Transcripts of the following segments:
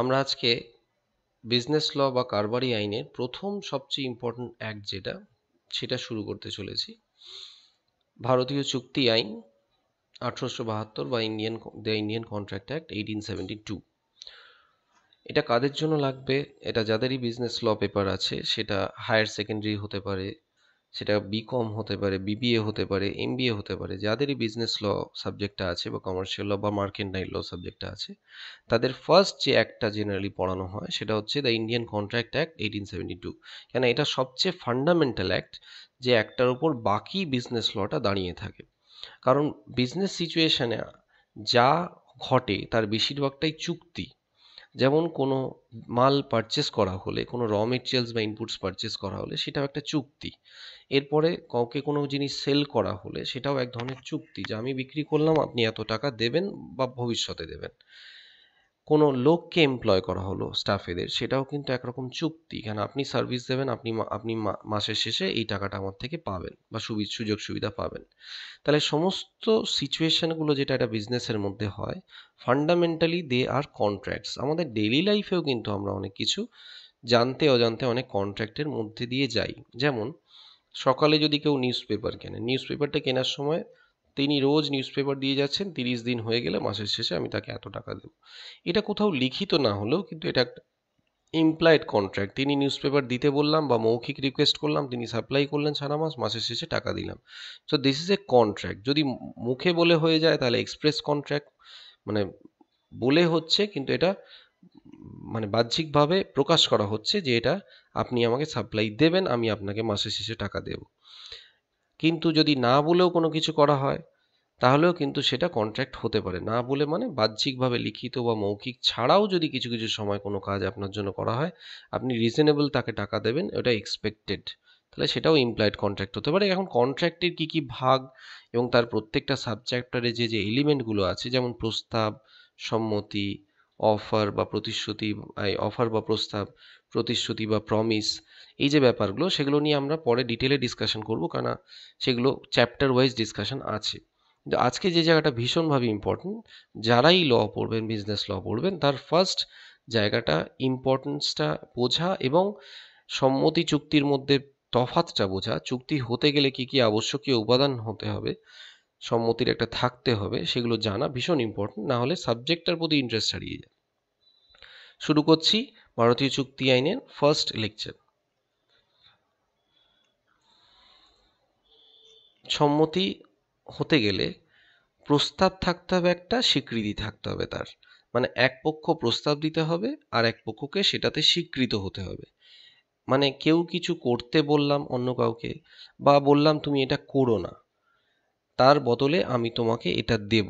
আমরা আজকে বিজনেস ল বা কারবারি আইনের প্রথম সবচেয়ে ইম্পর্ট্যান্ট অ্যাক্ট যেটা সেটা শুরু করতে চলেছি ভারতীয় চুক্তি আইন আঠারোশো বাহাত্তর বা Indian the Indian contract act eighteen seventy two এটা কাদের জন্য লাগবে এটা যাদেরই বিজনেস ল পেপার আছে সেটা হায়ার সেকেন্ডারি হতে পারে সেটা বিকম হতে পারে বিবিএ হতে পারে এমবিএ হতে পারে যাদেরই বিজনেস ল সাবজেক্টটা আছে বা কমার্শিয়াল ল বা মার্কেন্টাইল ল সাবজেক্টটা আছে তাদের ফার্স্ট যে অ্যাক্টটা জেনারেলি পড়ানো হয় সেটা হচ্ছে the Indian contract act eighteen seventy two কেন এটা সবচেয়ে ফান্ডামেন্টাল অ্যাক্ট যে অ্যাক্টটার উপর বাকি বিজনেস লটা দাঁড়িয়ে থাকে কারণ বিজনেস সিচুয়েশানে যা ঘটে তার বেশিরভাগটাই চুক্তি যেমন কোনো মাল পারচেস করা হলে কোনো র মেটেরিয়ালস বা ইনপুটস পারচেস করা হলে সেটাও একটা চুক্তি এরপরে কাউকে কোনো জিনিস সেল করা হলে সেটাও এক ধরনের চুক্তি যে আমি বিক্রি করলাম আপনি এত টাকা দেবেন বা ভবিষ্যতে দেবেন কোনো লোককে এমপ্লয় করা হলো স্টাফেদের সেটাও কিন্তু একরকম চুক্তি কেন আপনি সার্ভিস দেবেন আপনি আপনি মাসের শেষে এই টাকাটা আমার থেকে পাবেন বা সুযোগ সুবিধা পাবেন তাহলে সমস্ত সিচুয়েশানগুলো যেটা একটা বিজনেসের মধ্যে হয় ফান্ডামেন্টালি দে আর কন্ট্রাক্টস আমাদের ডেইলি লাইফেও কিন্তু আমরা অনেক কিছু জানতে অজান্তে অনেক কন্ট্রাক্টের মধ্যে দিয়ে যাই যেমন সকালে যদি কেউ নিউজ পেপার কেনে নিউজ পেপারটা কেনার সময় তিনি রোজ নিউজপেপার দিয়ে যাচ্ছেন তিরিশ দিন হয়ে গেলে মাসের শেষে আমি তাকে এত টাকা দেব এটা কোথাও লিখিত না হলেও কিন্তু এটা একটা ইমপ্লয়েড কন্ট্রাক্ট তিনি নিউজ পেপার দিতে বললাম বা মৌখিক রিকোয়েস্ট করলাম তিনি সাপ্লাই করলেন সারা মাস মাসের শেষে টাকা দিলাম so this is a contract যদি মুখে বলে হয়ে যায় তাহলে এক্সপ্রেস কন্ট্রাক্ট মানে বলে হচ্ছে কিন্তু এটা মানে বাহ্যিকভাবে প্রকাশ করা হচ্ছে যে এটা আপনি আমাকে সাপ্লাই দেবেন আমি আপনাকে মাসের শেষে টাকা দেবো কিন্তু যদি না বলেও কোনো কিছু করা হয় তাহলেও কিন্তু সেটা কন্ট্রাক্ট হতে পারে না বলে মানে বাহ্যিকভাবে লিখিত বা মৌখিক ছাড়াও যদি কিছু কিছু সময় কোনো কাজ আপনার জন্য করা হয় আপনি রিজনেবল তাকে টাকা দেবেন ওটা এক্সপেক্টেড তাহলে সেটাও ইমপ্লয়েড কন্ট্রাক্ট হতে পারে এখন কন্ট্রাক্টের কি কি ভাগ এবং তার প্রত্যেকটা সাবচ্যাপ্টারে যে যে এলিমেন্টগুলো আছে যেমন প্রস্তাব সম্মতি অফার বা প্রতিশ্রুতি অফার বা প্রস্তাব প্রতিশ্রুতি বা প্রমিস এই যে ব্যাপারগুলো সেগুলো নিয়ে আমরা পরে ডিটেলে ডিসকাশন করব কেন সেগুলো চ্যাপ্টার ওয়াইজ ডিসকাশন আছে আজকে যে জায়গাটা ভীষণভাবে ইম্পর্টেন্ট যারাই ল পড়বেন বিজনেস ল পড়বেন তার ফার্স্ট জায়গাটা ইম্পর্টেন্সটা বোঝা এবং সম্মতি চুক্তির মধ্যে তফাতটা বোঝা চুক্তি হতে গেলে কি কি আবশ্যকীয় উপাদান হতে হবে সম্মতির একটা থাকতে হবে সেগুলো জানা ভীষণ ইম্পর্টেন্ট না হলে সাবজেক্টটার প্রতি ইন্টারেস্ট হারিয়ে যায় শুরু করছি ভারতীয় চুক্তি আইনের ফার্স্ট লেকচার সম্মতি হতে গেলে প্রস্তাব থাকতে হবে একটা স্বীকৃতি থাকতে হবে তার মানে এক পক্ষ প্রস্তাব দিতে হবে আর এক পক্ষকে সেটাতে স্বীকৃত হতে হবে মানে কেউ কিছু করতে বললাম অন্য কাউকে বা বললাম তুমি এটা করো না তার বদলে আমি তোমাকে এটা দেব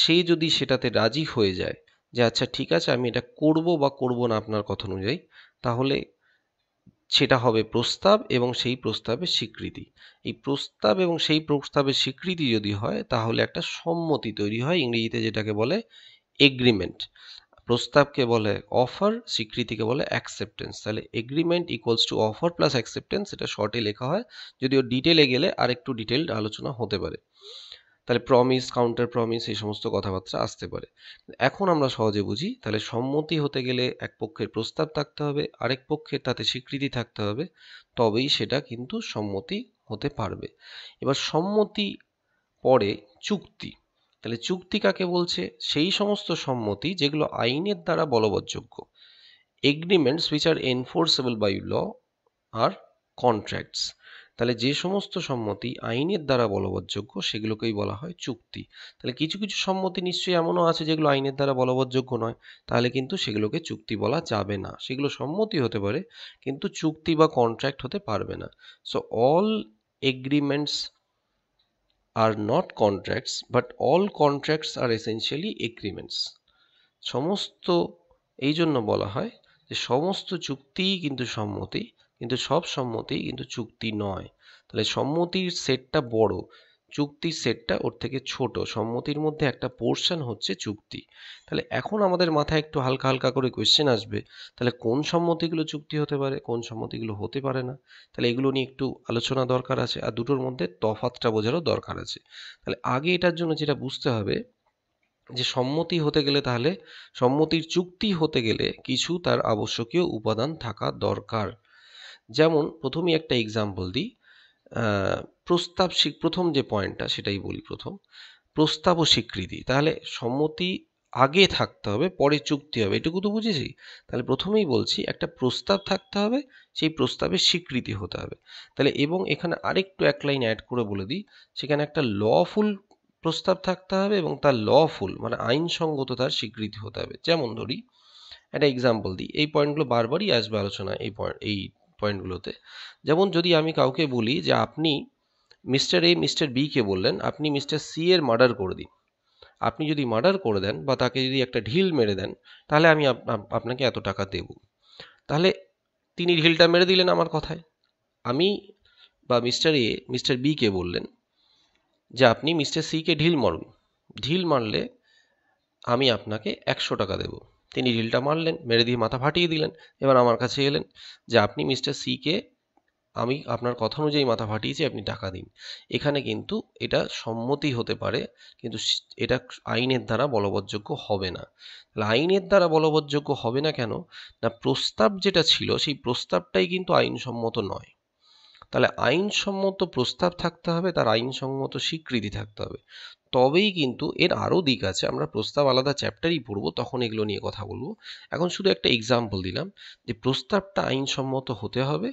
সে যদি সেটাতে রাজি হয়ে যায় যে আচ্ছা ঠিক আছে আমি এটা করব বা করব না আপনার কথা অনুযায়ী তাহলে সেটা হবে প্রস্তাব এবং সেই প্রস্তাবের স্বীকৃতি এই প্রস্তাব এবং সেই প্রস্তাবের স্বীকৃতি যদি হয় তাহলে একটা সম্মতি তৈরি হয় ইংরেজিতে যেটাকে বলে এগ্রিমেন্ট প্রস্তাবকে বলে অফার স্বীকৃতিকে বলে অ্যাকসেপ্টেন্স তাহলে agreement equals to offer plus acceptance এটা শর্টে লেখা হয় যদিও ডিটেলে গেলে আর একটু ডিটেলড আলোচনা হতে পারে তাহলে প্রমিস কাউন্টার প্রমিস এই সমস্ত কথাবার্তা আসতে পারে এখন আমরা সহজে বুঝি তাহলে সম্মতি হতে গেলে এক পক্ষের প্রস্তাব থাকতে হবে আরেক পক্ষের তাতে স্বীকৃতি থাকতে হবে তবেই সেটা কিন্তু সম্মতি হতে পারবে এবার সম্মতি পরে চুক্তি তাহলে চুক্তি কাকে বলছে সেই সমস্ত সম্মতি যেগুলো আইনের দ্বারা বলবৎযোগ্য agreements which are enforceable by law are contracts তাহলে যে সমস্ত সম্মতি আইনের দ্বারা বলবৎযোগ্য সেগুলোকেই বলা হয় চুক্তি তাহলে কিছু কিছু সম্মতি নিশ্চয়ই এমনও আছে যেগুলো আইনের দ্বারা বলবৎযোগ্য নয় তাহলে কিন্তু সেগুলোকে চুক্তি বলা যাবে না সেগুলো সম্মতি হতে পারে কিন্তু চুক্তি বা কন্ট্রাক্ট হতে পারবে না so all agreements are not contracts but all contracts are essentially agreements সমস্ত এই জন্য বলা হয় যে সমস্ত চুক্তিই কিন্তু সম্মতি কিন্তু সব সম্মতি কিন্তু চুক্তি নয় তাহলে সম্মতির সেটটা বড় চুক্তির সেটটা ওর থেকে ছোট সম্মতির মধ্যে একটা পোর্শন হচ্ছে চুক্তি তাহলে এখন আমাদের মাথায় একটু হালকা হালকা করে কোয়েশ্চেন আসবে তাহলে কোন সম্মতিগুলো চুক্তি হতে পারে কোন সম্মতিগুলো হতে পারে না তাহলে এগুলো নিয়ে একটু আলোচনা দরকার আছে আর দুটোর মধ্যে তফাতটা বোঝারও দরকার আছে তাহলে আগে এটার জন্য যেটা বুঝতে হবে যে সম্মতি হতে গেলে তাহলে সম্মতির চুক্তি হতে গেলে কিছু তার আবশ্যকীয় উপাদান থাকা দরকার যেমন প্রথমেই একটা এক্সাম্পল দিই প্রস্তাব প্রথম যে পয়েন্টটা সেটাই বলি প্রথম প্রস্তাব ও স্বীকৃতি তাহলে সম্মতি আগে থাকতে হবে পরে চুক্তি হবে এটুকু তো বুঝেছি তাহলে প্রথমেই বলছি একটা প্রস্তাব থাকতে হবে সেই প্রস্তাবে স্বীকৃতি হতে হবে তাহলে এবং এখানে আরেকটু এক লাইন অ্যাড করে বলে দিই সেখানে একটা লফুল প্রস্তাব থাকতে হবে এবং তার লফুল মানে আইনসঙ্গত তার স্বীকৃতি হতে হবে যেমন ধরি একটা এক্সাম্পল দিই এই পয়েন্টগুলো বারবারই আসবে আলোচনা এই পয়েন্ট এই পয়েন্টগুলোতে যেমন যদি আমি কাউকে বলি যে আপনি মিস্টার এ মিস্টার বিকে বললেন আপনি মিস্টার সি এর মার্ডার করে দিন আপনি যদি মার্ডার করে দেন বা তাকে যদি একটা ঢিল মেরে দেন তাহলে আমি আপনাকে এত টাকা দেব তাহলে তিনি ঢিলটা মেরে দিলেন আমার কথায় আমি বা মিস্টার এ মিস্টার বিকে বললেন যে আপনি মিস্টার সিকে ঢিল মারুন ঢিল মারলে আমি আপনাকে একশো টাকা দেবো তিনি রিলটা মারলেন মেরে দিয়ে মাথা ফাটিয়ে দিলেন এবার আমার কাছে এলেন যে আপনি মিস্টার সিকে আমি আপনার কথা অনুযায়ী মাথা ফাটিয়েছি আপনি টাকা দিন এখানে কিন্তু এটা সম্মতি হতে পারে কিন্তু এটা আইনের দ্বারা বলবৎযোগ্য হবে না তাহলে আইনের দ্বারা বলবৎযোগ্য হবে না কেন না প্রস্তাব যেটা ছিল সেই প্রস্তাবটাই কিন্তু আইনসম্মত নয় তাহলে আইনসম্মত প্রস্তাব থাকতে হবে তার আইনসম্মত স্বীকৃতি থাকতে হবে তবেই কিন্তু এর আরও দিক আছে আমরা প্রস্তাব আলাদা চ্যাপ্টারই পড়বো তখন এগুলো নিয়ে কথা বলবো এখন শুধু একটা এক্সাম্পল দিলাম যে প্রস্তাবটা আইনসম্মত হতে হবে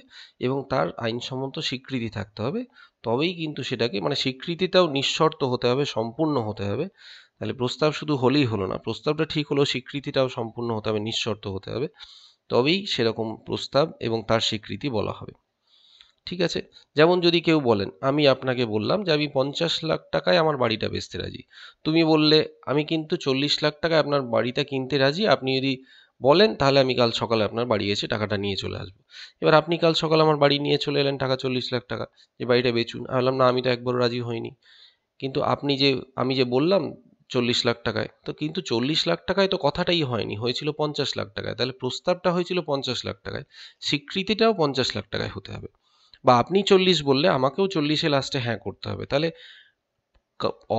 এবং তার আইনসম্মত স্বীকৃতি থাকতে হবে তবেই কিন্তু সেটাকে মানে স্বীকৃতিটাও নিঃশর্ত হতে হবে সম্পূর্ণ হতে হবে তাহলে প্রস্তাব শুধু হলেই হলো না প্রস্তাবটা ঠিক হলেও স্বীকৃতিটাও সম্পূর্ণ হতে হবে নিঃশর্ত হতে হবে তবেই সেরকম প্রস্তাব এবং তার স্বীকৃতি বলা হবে ঠিক আছে যেমন যদি কেউ বলেন আমি আপনাকে বললাম যে আমি পঞ্চাশ লাখ টাকায় আমার বাড়িটা বেচতে রাজি তুমি বললে আমি কিন্তু চল্লিশ লাখ টাকায় আপনার বাড়িটা কিনতে রাজি আপনি যদি বলেন তাহলে আমি কাল সকালে আপনার বাড়ি এসে টাকাটা নিয়ে চলে আসবো এবার আপনি কাল সকালে আমার বাড়ি নিয়ে চলে এলেন টাকা চল্লিশ লাখ টাকা যে বাড়িটা বেচুন আমি বললাম না আমি তো একবারও রাজি হইনি কিন্তু আপনি যে আমি যে বললাম চল্লিশ লাখ টাকায় তো কিন্তু চল্লিশ লাখ টাকায় তো কথাটাই হয়নি হয়েছিল পঞ্চাশ লাখ টাকায় তাহলে প্রস্তাবটা হয়েছিল পঞ্চাশ লাখ টাকায় স্বীকৃতিটাও পঞ্চাশ লাখ টাকায় হতে হবে বা আপনি চল্লিশ বললে আমাকেও চল্লিশে লাস্টে হ্যাঁ করতে হবে তাহলে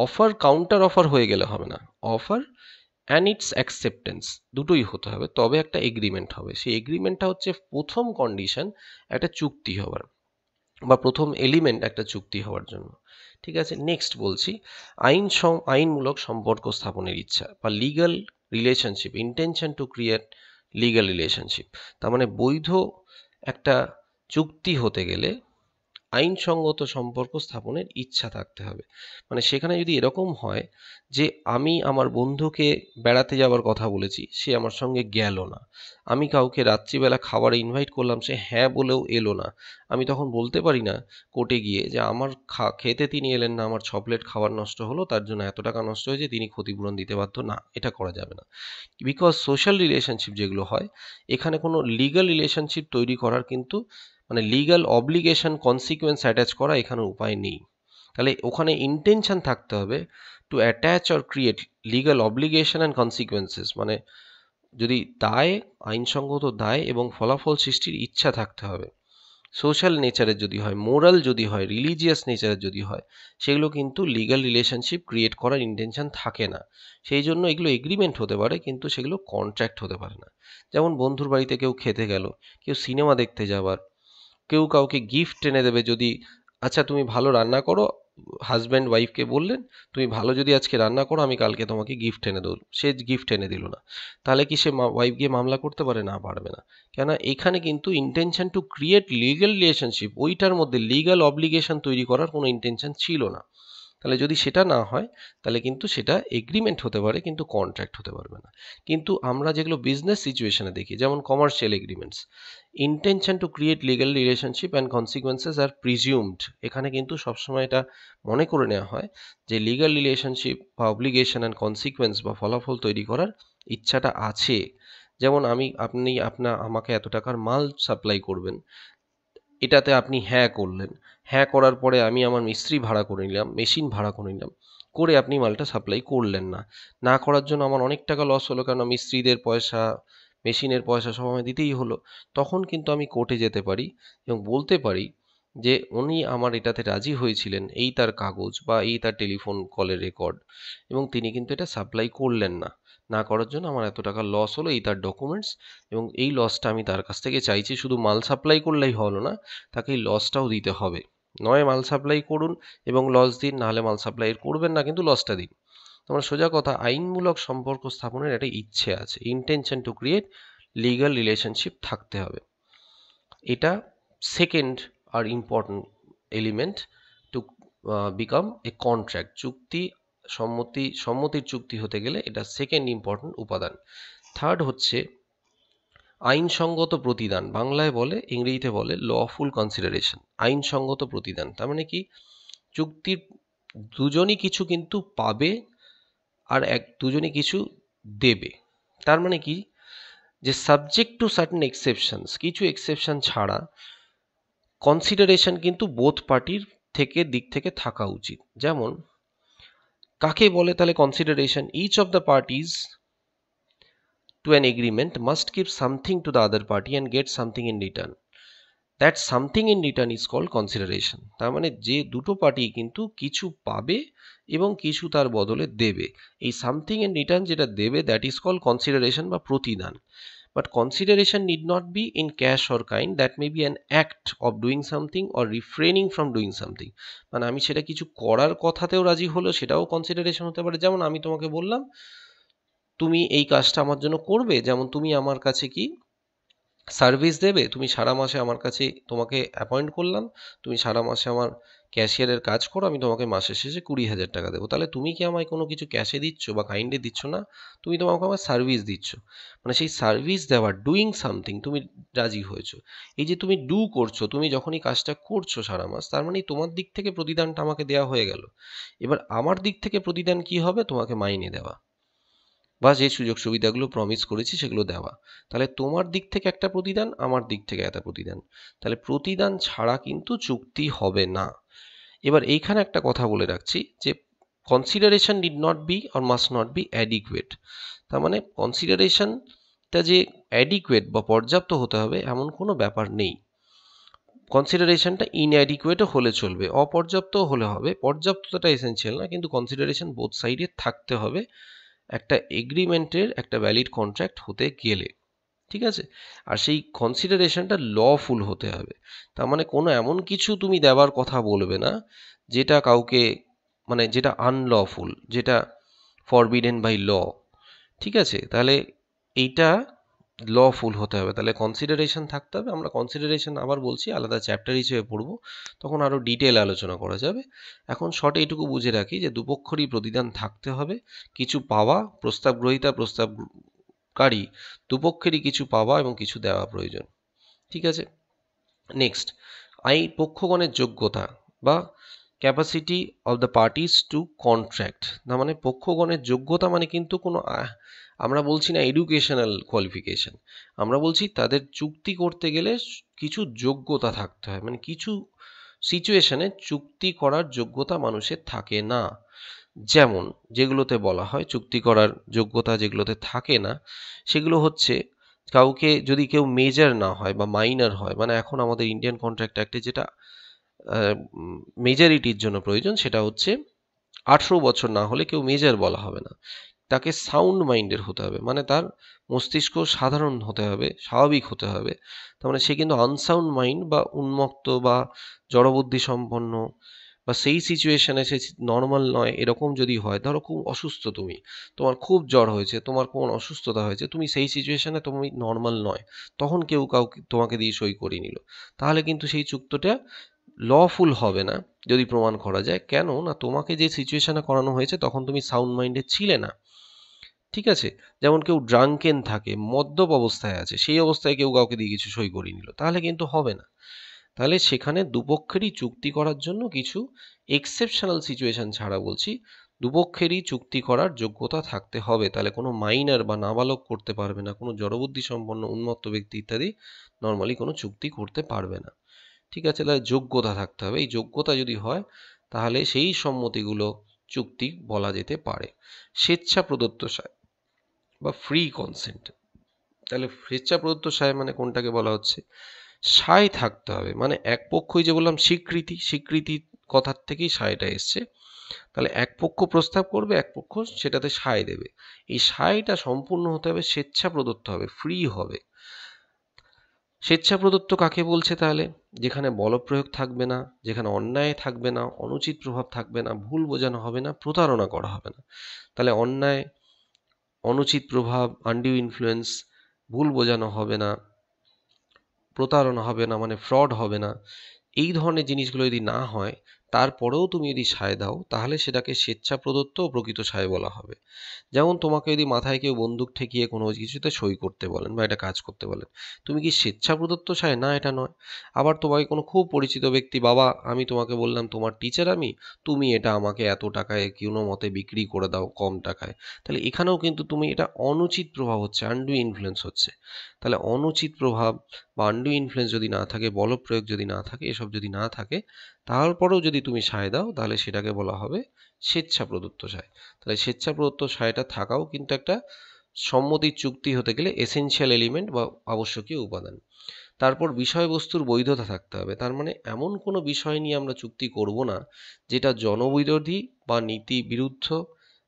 অফার কাউন্টার অফার হয়ে গেলে হবে না অফার অ্যান্ড ইটস অ্যাকসেপ্টেন্স দুটোই হতে হবে তবে একটা এগ্রিমেন্ট হবে সেই এগ্রিমেন্টটা হচ্ছে প্রথম কন্ডিশন একটা চুক্তি হওয়ার বা প্রথম এলিমেন্ট একটা চুক্তি হওয়ার জন্য ঠিক আছে নেক্সট বলছি আইন আইনমূলক সম্পর্ক স্থাপনের ইচ্ছা বা legal relationship intention to create legal relationship তার মানে বৈধ একটা চুক্তি হতে গেলে আইনসঙ্গত সম্পর্ক স্থাপনের ইচ্ছা থাকতে হবে মানে সেখানে যদি এরকম হয় যে আমি আমার বন্ধুকে বেড়াতে যাওয়ার কথা বলেছি সে আমার সঙ্গে গেল না আমি কাউকে রাত্রিবেলা খাবারে ইনভাইট করলাম সে হ্যাঁ বলেও এলো না আমি তখন বলতে পারি না কোর্টে গিয়ে যে আমার খেতে তিনি এলেন না আমার ছ প্লেট খাবার নষ্ট হলো তার জন্য এত টাকা নষ্ট হয়েছে তিনি ক্ষতিপূরণ দিতে বাধ্য না এটা করা যাবে না বিকজ সোশ্যাল রিলেশনশিপ যেগুলো হয় এখানে কোনো লিগাল রিলেশনশিপ তৈরি করার কিন্তু মানে লিগাল অব্লিগেশন কনসিকুয়েন্স অ্যাটাচ করা এখানে উপায় নেই তাহলে ওখানে ইন্টেনশন থাকতে হবে to attach or create legal obligation and consequences মানে যদি দায় আইনসঙ্গত দায় এবং ফলাফল সৃষ্টির ইচ্ছা থাকতে হবে সোশ্যাল নেচারের যদি হয় মোরাল যদি হয় রিলিজিয়াস নেচারের যদি হয় সেগুলো কিন্তু লিগাল রিলেশনশিপ ক্রিয়েট করার ইন্টেনশন থাকে না সেই জন্য এগুলো এগ্রিমেন্ট হতে পারে কিন্তু সেগুলো কন্ট্রাক্ট হতে পারে না যেমন বন্ধুর বাড়িতে কেউ খেতে গেল কেউ সিনেমা দেখতে যাবার কেউ কাউকে গিফট এনে দেবে যদি আচ্ছা তুমি ভালো রান্না করো হাজব্যান্ড ওয়াইফকে বললেন তুমি ভালো যদি আজকে রান্না করো আমি কালকে তোমাকে গিফট এনে দেবো সে গিফট এনে দিল না তাহলে কি সে ওয়াইফ গিয়ে মামলা করতে পারে না পারবে না কেন এখানে কিন্তু intention to create legal relationship ওইটার মধ্যে লিগ্যাল অব্লিগেশন তৈরি করার কোনো ইন্টেনশন ছিল না তাহলে যদি সেটা না হয় তাহলে কিন্তু সেটা এগ্রিমেন্ট হতে পারে কিন্তু কন্ট্রাক্ট হতে পারবে না কিন্তু আমরা যেগুলো বিজনেস সিচুয়েশনে দেখি যেমন commercial agreements intention to create legal relationship and consequences are presumed এখানে কিন্তু সবসময় এটা মনে করে নেওয়া হয় যে লিগাল রিলেশনশিপ বা অব্লিগেশন অ্যান্ড কনসিকুয়েন্স বা ফলাফল তৈরি করার ইচ্ছাটা আছে যেমন আমি আপনি আপনা আমাকে এত টাকার মাল সাপ্লাই করবেন এটাতে আপনি হ্যাঁ করলেন হ্যাঁ করার পরে আমি আমার মিস্ত্রি ভাড়া করে নিলাম মেশিন ভাড়া করে নিলাম করে আপনি মালটা সাপ্লাই করলেন না না করার জন্য আমার অনেক টাকা লস হলো কেন মিস্ত্রিদের পয়সা মেশিনের পয়সা সব আমায় দিতেই হলো তখন কিন্তু আমি কোর্টে যেতে পারি এবং বলতে পারি যে উনি আমার এটাতে রাজি হয়েছিলেন এই তার কাগজ বা এই তার টেলিফোন কলের রেকর্ড এবং তিনি কিন্তু এটা সাপ্লাই করলেন না না করার জন্য আমার এত টাকা লস হলো এই তার ডকুমেন্টস এবং এই লসটা আমি তার কাছ থেকে চাইছি শুধু মাল সাপ্লাই করলেই হলো না তাকে এই লসটাও দিতে হবে নয় মাল সাপ্লাই করুন এবং লস দিন নাহলে মাল সাপ্লাই করবেন না কিন্তু লসটা দিন তোমার সোজা কথা আইনমূলক সম্পর্ক স্থাপনের একটা ইচ্ছে আছে intention to create legal relationship থাকতে হবে এটা সেকেন্ড আর important element to become a contract চুক্তি সম্মতি সম্মতির চুক্তি হতে গেলে এটা সেকেন্ড ইম্পর্টেন্ট উপাদান থার্ড হচ্ছে আইনসঙ্গত প্রতিদান বাংলায় বলে ইংরেজিতে বলে লফুল কনসিডারেশন আইনসঙ্গত প্রতিদান তার মানে কি চুক্তির দুজনই কিছু কিন্তু পাবে আর এক দুজনই কিছু দেবে তার মানে কি যে সাবজেক্ট টু সার্টেন এক্সেপশনস কিছু এক্সেপশন ছাড়া কনসিডারেশন কিন্তু বোথ পার্টির থেকে দিক থেকে থাকা উচিত যেমন কাকে বলে তাহলে consideration each of the parties to an agreement must give something to the other party and get something in return that something in return is call consideration তার মানে যে দুটো পার্টি কিন্তু কিছু পাবে এবং কিছু তার বদলে দেবে এই সামথিং ইন রিটার্ন যেটা দেবে দ্যাট ইজ কল কনসিডারেশন বা প্রতিদান but consideration need not be in cash or kind that may be an act of doing something or refraining from doing something মানে আমি সেটা কিছু করার কথাতেও রাজি হলো সেটাও কনসিডারেশন হতে পারে যেমন আমি তোমাকে বললাম তুমি এই কাজটা আমার জন্য করবে যেমন তুমি আমার কাছে কি সার্ভিস দেবে তুমি সারা মাসে আমার কাছে তোমাকে অ্যাপয়েন্ট করলাম তুমি সারা মাসে আমার ক্যাশিয়ারের কাজ করো আমি তোমাকে মাসের শেষে কুড়ি হাজার টাকা দেবো তাহলে তুমি কি আমায় কোনো কিছু ক্যাশে দিচ্ছ বা কাইন্ডে দিচ্ছ না তুমি তোমাকে আমার সার্ভিস দিচ্ছ মানে সেই সার্ভিস দেওয়ার ডুইং সামথিং তুমি রাজি হয়েছো এই যে তুমি ডু করছো তুমি যখনই কাজটা করছো সারা মাস তার মানে তোমার দিক থেকে প্রতিদানটা আমাকে দেওয়া হয়ে গেল এবার আমার দিক থেকে প্রতিদান কি হবে তোমাকে মাইনে দেওয়া বা যে সুযোগ সুবিধাগুলো প্রমিস করেছি সেগুলো দেওয়া তাহলে তোমার দিক থেকে একটা প্রতিদান আমার দিক থেকে একটা প্রতিদান তাহলে প্রতিদান ছাড়া কিন্তু চুক্তি হবে না এবার এইখানে একটা কথা বলে রাখছি যে consideration did not be or must not be adequate তার মানে কনসিডারেশনটা যে অ্যাডিকুয়েট বা পর্যাপ্ত হতে হবে এমন কোনো ব্যাপার নেই কনসিডারেশনটা ইনঅ্যাডিকুয়েটও হলে চলবে অপর্যাপ্ত হলে হবে পর্যাপ্ততাটা এসেন্সিয়াল না কিন্তু কনসিডারেশন বোথ সাইডে থাকতে হবে একটা এগ্রিমেন্টের একটা ভ্যালিড কন্ট্রাক্ট হতে গেলে ঠিক আছে আর সেই কনসিডারেশনটা লফুল হতে হবে তার মানে কোনো এমন কিছু তুমি দেওয়ার কথা বলবে না যেটা কাউকে মানে যেটা আনলফুল যেটা ফরবিডেন বাই ল ঠিক আছে তাহলে এইটা লফুল হতে হবে তাহলে কনসিডারেশন থাকতে হবে আমরা কনসিডারেশন আবার বলছি আলাদা চ্যাপ্টার হিসেবে পড়ব তখন আরও ডিটেল আলোচনা করা যাবে এখন শর্ট এইটুকু বুঝে রাখি যে দুপক্ষরই প্রতিদান থাকতে হবে কিছু পাওয়া প্রস্তাব গ্রহিতা প্রস্তাবকারী দুপক্ষেরই কিছু পাওয়া এবং কিছু দেওয়া প্রয়োজন ঠিক আছে নেক্সট আই পক্ষগণের যোগ্যতা বা capacity of the parties to contract না মানে পক্ষগণের যোগ্যতা মানে কিন্তু কোনো আমরা বলছি না এডুকেশনাল কোয়ালিফিকেশান আমরা বলছি তাদের চুক্তি করতে গেলে কিছু যোগ্যতা থাকতে হয় মানে কিছু সিচুয়েশানে চুক্তি করার যোগ্যতা মানুষের থাকে না যেমন যেগুলোতে বলা হয় চুক্তি করার যোগ্যতা যেগুলোতে থাকে না সেগুলো হচ্ছে কাউকে যদি কেউ মেজর না হয় বা মাইনার হয় মানে এখন আমাদের ইন্ডিয়ান কন্ট্রাক্ট অ্যাক্টে যেটা মেজরিটির জন্য প্রয়োজন সেটা হচ্ছে আঠেরো বছর না হলে কেউ মেজর বলা হবে না তাকে সাউন্ড মাইন্ডের হতে হবে মানে তার মস্তিষ্ক সাধারণ হতে হবে স্বাভাবিক হতে হবে তার মানে সে কিন্তু আনসাউন্ড মাইন্ড বা উন্মুক্ত বা জড়বুদ্ধি সম্পন্ন বা সেই সিচুয়েশানে সে নর্মাল নয় এরকম যদি হয় ধরো খুব অসুস্থ তুমি তোমার খুব জ্বর হয়েছে তোমার কোন অসুস্থতা হয়েছে তুমি সেই সিচুয়েশানে তুমি নর্মাল নয় তখন কেউ কাউকে তোমাকে দিয়ে সই করিয়ে নিল তাহলে কিন্তু সেই চুক্তটা লফুল হবে না যদি প্রমাণ করা যায় কেন না তোমাকে যে সিচুয়েশানে করানো হয়েছে তখন তুমি সাউন্ড মাইন্ডে ছিলে না ঠিক আছে যেমন কেউ ড্রাঙ্কেন থাকে মদ্যপ অবস্থায় আছে সেই অবস্থায় কেউ কাউকে দিয়ে কিছু সই করিয়ে নিল তাহলে কিন্তু হবে না তাহলে সেখানে দুপক্ষেরই চুক্তি করার জন্য কিছু এক্সেপশনাল সিচুয়েশন ছাড়া বলছি দুপক্ষেরই চুক্তি করার যোগ্যতা থাকতে হবে তাহলে কোনো মাইনার বা নাবালক করতে পারবে না কোনো জড়বুদ্ধি সম্পন্ন উন্মত্ত ব্যক্তি ইত্যাদি নর্মালি কোনো চুক্তি করতে পারবে না ঠিক আছে তাহলে যোগ্যতা থাকতে হবে এই যোগ্যতা যদি হয় তাহলে সেই সম্মতিগুলো চুক্তি বলা যেতে পারে স্বেচ্ছা প্রদত্ত বা ফ্রি কনসেন্ট তাহলে স্বেচ্ছা প্রদত্ত সায় মানে কোনটাকে বলা হচ্ছে সায় থাকতে হবে মানে এক পক্ষই যে বললাম স্বীকৃতি স্বীকৃতি কথার থেকেই সায়টা এসছে তাহলে এক পক্ষ প্রস্তাব করবে এক পক্ষ সেটাতে সায় দেবে এই সায়টা সম্পূর্ণ হতে হবে স্বেচ্ছা প্রদত্ত হবে ফ্রি হবে স্বেচ্ছা প্রদত্ত কাকে বলছে তাহলে যেখানে বলপ্রয়োগ থাকবে না যেখানে অন্যায় থাকবে না অনুচিত প্রভাব থাকবে না ভুল বোঝানো হবে না প্রতারণা করা হবে না তাহলে অন্যায় অনুচিত প্রভাব আন্ডিউ ইনফ্লুয়েন্স ভুল বোঝানো হবে না প্রতারণা হবে না মানে ফ্রড হবে না এই ধরনের জিনিসগুলো যদি না হয় তারপরেও তুমি যদি সায় দাও তাহলে সেটাকে স্বেচ্ছা প্রদত্ত ও প্রকৃত সায় বলা হবে যেমন তোমাকে যদি মাথায় কেউ বন্দুক ঠেকিয়ে কোনো কিছুতে সই করতে বলেন বা এটা কাজ করতে বলেন তুমি কি স্বেচ্ছা প্রদত্ত সায় না এটা নয় আবার তোমাকে কোনো খুব পরিচিত ব্যক্তি বাবা আমি তোমাকে বললাম তোমার টিচার আমি তুমি এটা আমাকে এত টাকায় কোনো মতে বিক্রি করে দাও কম টাকায় তাহলে এখানেও কিন্তু তুমি এটা অনুচিত প্রভাব হচ্ছে আন্ডু ইনফ্লুয়েন্স হচ্ছে তাহলে অনুচিত প্রভাব বা আন্ডু ইনফ্লুয়েন্স যদি না থাকে বলপ্রয়োগ যদি না থাকে এসব যদি না থাকে তারপরেও যদি তুমি সায় দাও তাহলে সেটাকে বলা হবে স্বেচ্ছা প্রদত্ত সায় তাহলে স্বেচ্ছা প্রদত্ত সায়টা থাকাও কিন্তু একটা সম্মতির চুক্তি হতে গেলে এসেনশিয়াল এলিমেন্ট বা আবশ্যকীয় উপাদান তারপর বিষয়বস্তুর বৈধতা থাকতে হবে তার মানে এমন কোনো বিষয় নিয়ে আমরা চুক্তি করব না যেটা জনবিরোধী বা নীতি বিরুদ্ধ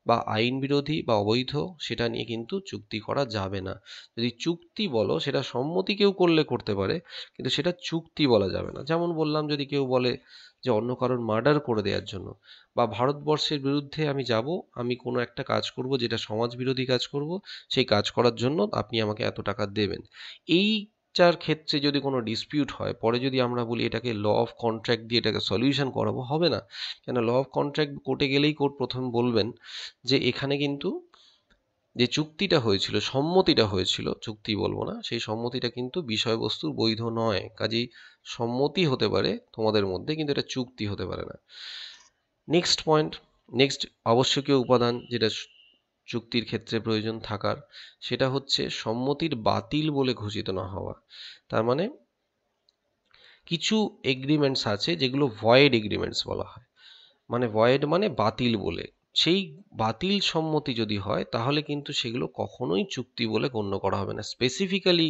বা আইন বিরোধী বা অবৈধ সেটা নিয়ে কিন্তু চুক্তি করা যাবে না যদি চুক্তি বলো সেটা সম্মতি কেউ করলে করতে পারে কিন্তু সেটা চুক্তি বলা যাবে না যেমন বললাম যদি কেউ বলে যে অন্য কারণ মার্ডার করে দেওয়ার জন্য বা ভারতবর্ষের বিরুদ্ধে আমি যাব আমি কোনো একটা কাজ করব যেটা সমাজ বিরোধী কাজ করব সেই কাজ করার জন্য আপনি আমাকে এত টাকা দেবেন এই ব্যবসার ক্ষেত্রে যদি কোনো ডিসপিউট হয় পরে যদি আমরা বলি এটাকে ল অফ কন্ট্রাক্ট দিয়ে এটাকে সলিউশন করাবো হবে না কেন ল অফ কন্ট্রাক্ট কোর্টে গেলেই কোর্ট প্রথম বলবেন যে এখানে কিন্তু যে চুক্তিটা হয়েছিল সম্মতিটা হয়েছিল চুক্তি বলবো না সেই সম্মতিটা কিন্তু বিষয়বস্তুর বৈধ নয় কাজেই সম্মতি হতে পারে তোমাদের মধ্যে কিন্তু এটা চুক্তি হতে পারে না নেক্সট পয়েন্ট নেক্সট আবশ্যকীয় উপাদান যেটা চুক্তির ক্ষেত্রে প্রয়োজন থাকার সেটা হচ্ছে সম্মতির বাতিল বলে ঘোষিত না হওয়া তার মানে কিছু এগ্রিমেন্টস আছে যেগুলো ভয়েড এগ্রিমেন্টস বলা হয় মানে ভয়েড মানে বাতিল বলে সেই বাতিল সম্মতি যদি হয় তাহলে কিন্তু সেগুলো কখনোই চুক্তি বলে গণ্য করা হবে না স্পেসিফিক্যালি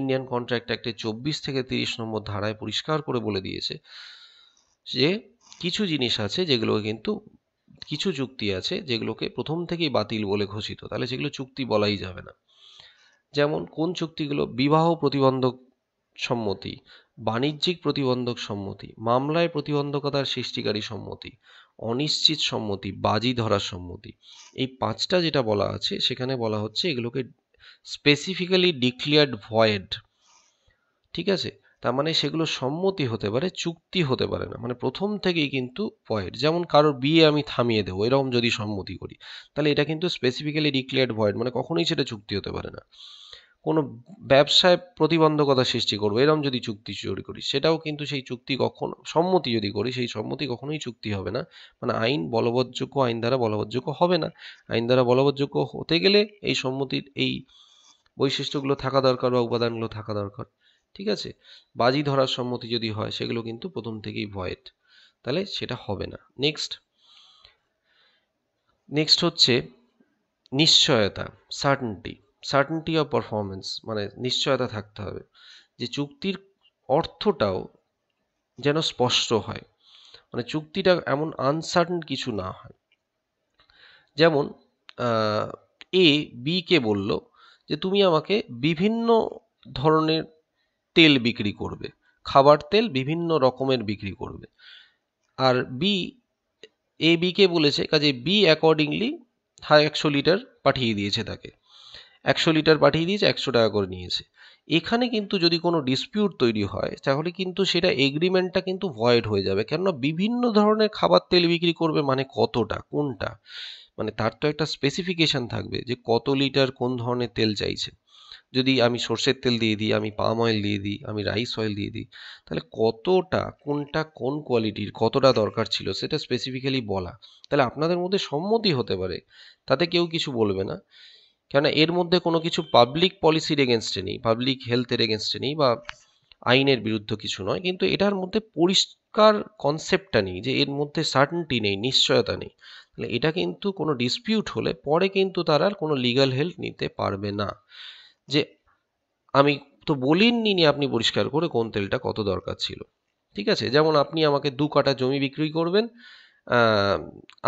ইন্ডিয়ান কন্ট্রাক্ট অ্যাক্টে চব্বিশ থেকে তিরিশ নম্বর ধারায় পরিষ্কার করে বলে দিয়েছে যে কিছু জিনিস আছে যেগুলো কিন্তু কিছু চুক্তি আছে যেগুলোকে প্রথম থেকেই বাতিল বলে ঘোষিত তাহলে সেগুলো চুক্তি বলাই যাবে না যেমন কোন চুক্তিগুলো বিবাহ প্রতিবন্ধক সম্মতি বাণিজ্যিক প্রতিবন্ধক সম্মতি মামলায় প্রতিবন্ধকতার সৃষ্টিকারী সম্মতি অনিশ্চিত সম্মতি বাজি ধরার সম্মতি এই পাঁচটা যেটা বলা আছে সেখানে বলা হচ্ছে এগুলোকে স্পেসিফিক্যালি ডিক্লিয়ার্ড ভয়েড ঠিক আছে তার মানে সেগুলো সম্মতি হতে পারে চুক্তি হতে পারে না মানে প্রথম থেকেই কিন্তু ভয়েড যেমন কারোর বিয়ে আমি থামিয়ে দেবো এরকম যদি সম্মতি করি তাহলে এটা কিন্তু স্পেসিফিক্যালি ডিক্লেয়ার্ড ভয়েড মানে কখনোই সেটা চুক্তি হতে পারে না কোনো ব্যবসায় প্রতিবন্ধকতা সৃষ্টি করবো এরকম যদি চুক্তি চুরি করি সেটাও কিন্তু সেই চুক্তি কখন সম্মতি যদি করি সেই সম্মতি কখনোই চুক্তি হবে না মানে আইন বলবৎযোগ্য আইন দ্বারা বলবৎযোগ্য হবে না আইন দ্বারা বলবৎযোগ্য হতে গেলে এই সম্মতির এই বৈশিষ্ট্যগুলো থাকা দরকার বা উপাদানগুলো থাকা দরকার ঠিক আছে বাজি ধরার সম্মতি যদি হয় সেগুলো কিন্তু প্রথম থেকেই ভয়েড তাহলে সেটা হবে না নেক্সট নেক্সট হচ্ছে নিশ্চয়তা সার্টেনটি সার্টেনটি অফ পারফরমেন্স মানে নিশ্চয়তা থাকতে হবে যে চুক্তির অর্থটাও যেন স্পষ্ট হয় মানে চুক্তিটা এমন আনসার্টেন কিছু না হয় যেমন এ বি কে বলল যে তুমি আমাকে বিভিন্ন ধরনের তেল বিক্রি করবে খাবার তেল বিভিন্ন রকমের বিক্রি করবে আর বি এ বিকে বলেছে কাজে বি অ্যাকর্ডিংলি হ্যাঁ একশো লিটার পাঠিয়ে দিয়েছে তাকে একশো লিটার পাঠিয়ে দিয়েছে একশো টাকা করে নিয়েছে এখানে কিন্তু যদি কোনো ডিসপিউট তৈরি হয় তাহলে কিন্তু সেটা এগ্রিমেন্টটা কিন্তু ভয়েড হয়ে যাবে কেননা বিভিন্ন ধরনের খাবার তেল বিক্রি করবে মানে কতটা কোনটা মানে তার তো একটা স্পেসিফিকেশান থাকবে যে কত লিটার কোন ধরনের তেল চাইছে যদি আমি সর্ষের তেল দিয়ে দিই আমি পাম অয়েল দিয়ে দিই আমি রাইস অয়েল দিয়ে দিই তাহলে কতটা কোনটা কোন কোয়ালিটির কতটা দরকার ছিল সেটা স্পেসিফিক্যালি বলা তাহলে আপনাদের মধ্যে সম্মতি হতে পারে তাতে কেউ কিছু বলবে না কেননা এর মধ্যে কোনো কিছু পাবলিক পলিসির এগেনস্টে নেই পাবলিক হেলথের এগেনস্টে নেই বা আইনের বিরুদ্ধে কিছু নয় কিন্তু এটার মধ্যে পরিষ্কার কনসেপ্টটা নেই যে এর মধ্যে সার্টনটি নেই নিশ্চয়তা নেই তাহলে এটা কিন্তু কোনো ডিসপিউট হলে পরে কিন্তু তারা আর কোনো লিগাল হেল্প নিতে পারবে না যে আমি তো বলেননি আপনি পরিষ্কার করে কোন তেলটা কত দরকার ছিল ঠিক আছে যেমন আপনি আমাকে দু কাটা জমি বিক্রি করবেন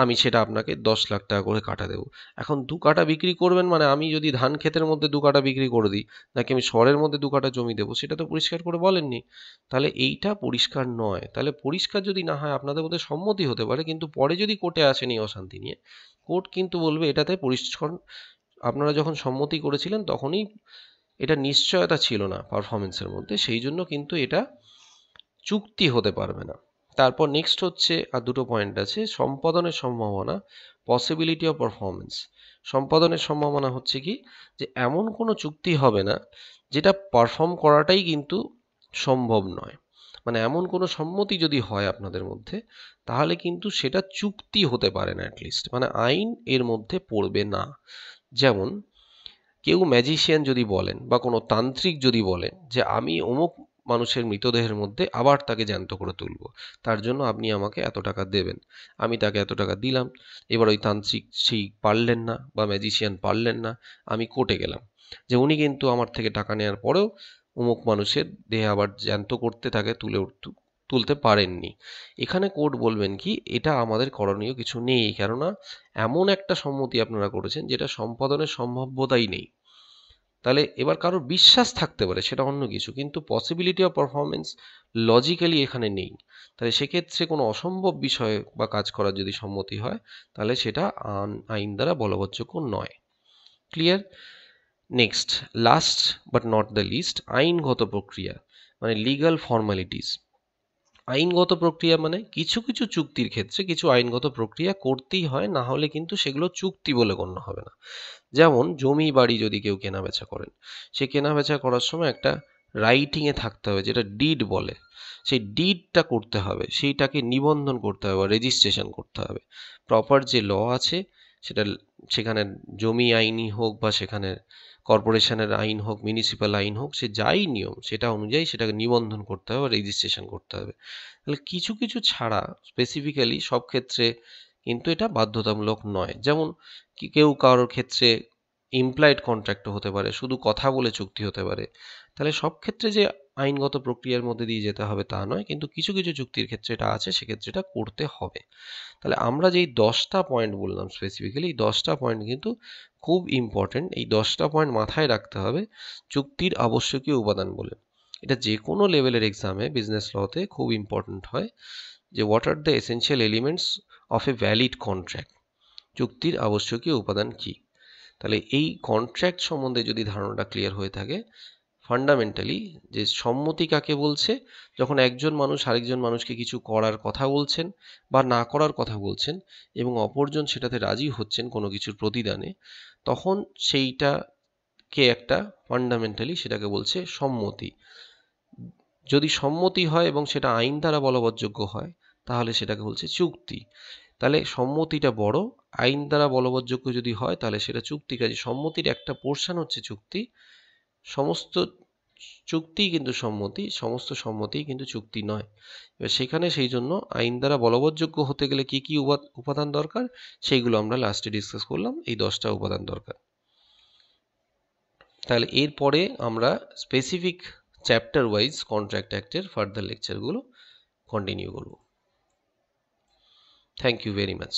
আমি সেটা আপনাকে দশ লাখ টাকা করে কাটা দেবো এখন দু কাটা বিক্রি করবেন মানে আমি যদি ধান ক্ষেতের মধ্যে দু কাটা বিক্রি করে দিই নাকি আমি শহরের মধ্যে দু কাটা জমি দেবো সেটা তো পরিষ্কার করে বলেননি তাহলে এইটা পরিষ্কার নয় তাহলে পরিষ্কার যদি না হয় আপনাদের মধ্যে সম্মতি হতে পারে কিন্তু পরে যদি কোর্টে আসেনি অশান্তি নিয়ে কোর্ট কিন্তু বলবে এটাতে পরিষ্কার আপনারা যখন সম্মতি করেছিলেন তখনই এটা নিশ্চয়তা ছিল না পারফরমেন্সের মধ্যে সেই জন্য কিন্তু এটা চুক্তি হতে পারবে না তারপর নেক্সট হচ্ছে আর দুটো পয়েন্ট আছে সম্পাদনের সম্ভাবনা পসিবিলিটি অফ পারফরমেন্স সম্পাদনের সম্ভাবনা হচ্ছে কি যে এমন কোনো চুক্তি হবে না যেটা পারফর্ম করাটাই কিন্তু সম্ভব নয় মানে এমন কোনো সম্মতি যদি হয় আপনাদের মধ্যে তাহলে কিন্তু সেটা চুক্তি হতে পারে না অ্যাটলিস্ট মানে আইন এর মধ্যে পড়বে না যেমন কেউ ম্যাজিশিয়ান যদি বলেন বা কোনো তান্ত্রিক যদি বলেন যে আমি অমুক মানুষের মৃতদেহের মধ্যে আবার তাকে জ্যান্ত করে তুলব তার জন্য আপনি আমাকে এত টাকা দেবেন আমি তাকে এত টাকা দিলাম এবার ওই তান্ত্রিক সেই পারলেন না বা ম্যাজিশিয়ান পারলেন না আমি কোর্টে গেলাম যে উনি কিন্তু আমার থেকে টাকা নেওয়ার পরেও অমুক মানুষের দেহে আবার জ্যান্ত করতে তাকে তুলে তুলতে পারেননি এখানে কোর্ট বলবেন কি এটা আমাদের করণীয় কিছু নেই কেননা এমন একটা সম্মতি আপনারা করেছেন যেটা সম্পাদনের সম্ভাব্যতাই নেই তাহলে এবার কারোর বিশ্বাস থাকতে পারে সেটা অন্য কিছু কিন্তু পসিবিলিটি অফ পারফরমেন্স লজিক্যালি এখানে নেই তাহলে সেক্ষেত্রে কোনো অসম্ভব বিষয় বা কাজ করার যদি সম্মতি হয় তাহলে সেটা আইন দ্বারা বলবৎযোগ্য নয় clear next last but not the least আইনগত প্রক্রিয়া মানে লিগাল ফর্মালিটিস আইনগত প্রক্রিয়া মানে কিছু কিছু চুক্তির ক্ষেত্রে কিছু আইনগত প্রক্রিয়া করতেই হয় না হলে কিন্তু সেগুলো চুক্তি বলে গণ্য হবে না যেমন জমি বাড়ি যদি কেউ কেনাবেচা করেন সে কেনাবেচা করার সময় একটা রাইটিংয়ে থাকতে হবে যেটা ডিড বলে সেই ডিডটা করতে হবে সেইটাকে নিবন্ধন করতে হবে বা রেজিস্ট্রেশন করতে হবে প্রপার যে ল আছে সেটা সেখানে জমি আইনি হোক বা সেখানে কর্পোরেশনের আইন হোক মিউনিসিপ্যাল আইন হোক সে যাই নিয়ম সেটা অনুযায়ী সেটাকে নিবন্ধন করতে হবে রেজিস্ট্রেশন করতে হবে তাহলে কিছু কিছু ছাড়া স্পেসিফিক্যালি সব ক্ষেত্রে কিন্তু এটা বাধ্যতামূলক নয় যেমন কেউ কারোর ক্ষেত্রে ইমপ্লয়েড কন্ট্রাক্টও হতে পারে শুধু কথা বলে চুক্তি হতে পারে তাহলে সব ক্ষেত্রে যে আইনগত প্রক্রিয়ার মধ্যে দিয়ে যেতে হবে তা নয় কিন্তু কিছু কিছু চুক্তির ক্ষেত্রে এটা আছে সেক্ষেত্রে এটা করতে হবে তাহলে আমরা যেই দশটা পয়েন্ট বললাম স্পেসিফিক্যালি এই দশটা পয়েন্ট কিন্তু খুব ইম্পর্টেন্ট এই দশটা পয়েন্ট মাথায় রাখতে হবে চুক্তির আবশ্যকীয় উপাদান বলে এটা যে কোনো লেভেলের এক্সামে বিজনেস লতে খুব ইম্পর্টেন্ট হয় যে what are the essential elements of a valid contract চুক্তির আবশ্যকীয় উপাদান কী তাহলে এই কন্ট্র্যাক্ট সম্বন্ধে যদি ধারণাটা ক্লিয়ার হয়ে থাকে ফান্ডামেন্টালি যে সম্মতি কাকে বলছে যখন একজন মানুষ আরেকজন মানুষকে কিছু করার কথা বলছেন বা না করার কথা বলছেন এবং অপরজন সেটাতে রাজি হচ্ছেন কোনো কিছুর প্রতিদানে তখন সেইটাকে একটা ফান্ডামেন্টালি সেটাকে বলছে সম্মতি যদি সম্মতি হয় এবং সেটা আইন দ্বারা বলবৎযোগ্য হয় তাহলে সেটাকে বলছে চুক্তি তাহলে সম্মতিটা বড় আইন দ্বারা বলবৎযোগ্য যদি হয় তাহলে সেটা চুক্তি কাজে সম্মতির একটা পোর্শন হচ্ছে চুক্তি সমস্ত চুক্তি কিন্তু সম্মতি সমস্ত সম্মতি কিন্তু চুক্তি নয় এবার সেখানে সেই জন্য আইন দ্বারা বলবৎযোগ্য হতে গেলে কি কি উপাদান দরকার সেইগুলো আমরা লাস্টে ডিসকাস করলাম এই দশটা উপাদান দরকার তাহলে এরপরে আমরা স্পেসিফিক চ্যাপ্টার ওয়াইজ কন্ট্রাক্ট অ্যাক্টের ফার্দার লেকচারগুলো কন্টিনিউ করব থ্যাংক ইউ ভেরি মাচ